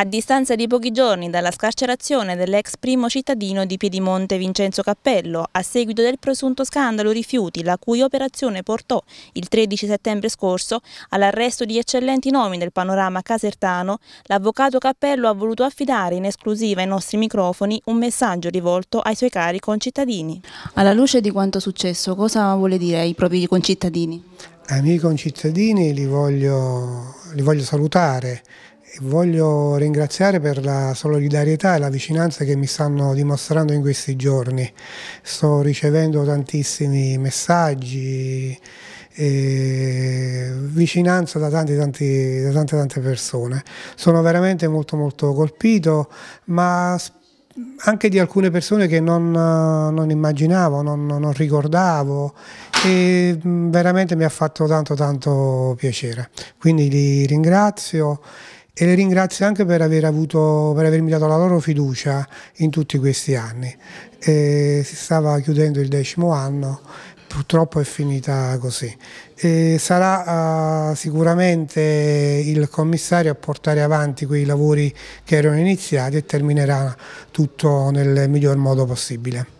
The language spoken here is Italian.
A distanza di pochi giorni dalla scarcerazione dell'ex primo cittadino di Piedimonte Vincenzo Cappello, a seguito del presunto scandalo rifiuti, la cui operazione portò il 13 settembre scorso all'arresto di eccellenti nomi del panorama casertano, l'avvocato Cappello ha voluto affidare in esclusiva ai nostri microfoni un messaggio rivolto ai suoi cari concittadini. Alla luce di quanto successo, cosa vuole dire ai propri concittadini? miei concittadini, li voglio, li voglio salutare voglio ringraziare per la solidarietà e la vicinanza che mi stanno dimostrando in questi giorni. Sto ricevendo tantissimi messaggi, vicinanza da, tanti, tanti, da tante tante persone. Sono veramente molto molto colpito, ma anche di alcune persone che non, non immaginavo, non, non, ricordavo e veramente mi ha fatto tanto tanto piacere. Quindi li ringrazio e le ringrazio anche per, aver avuto, per avermi dato la loro fiducia in tutti questi anni. E si stava chiudendo il decimo anno, purtroppo è finita così. E sarà uh, sicuramente il commissario a portare avanti quei lavori che erano iniziati e terminerà tutto nel miglior modo possibile.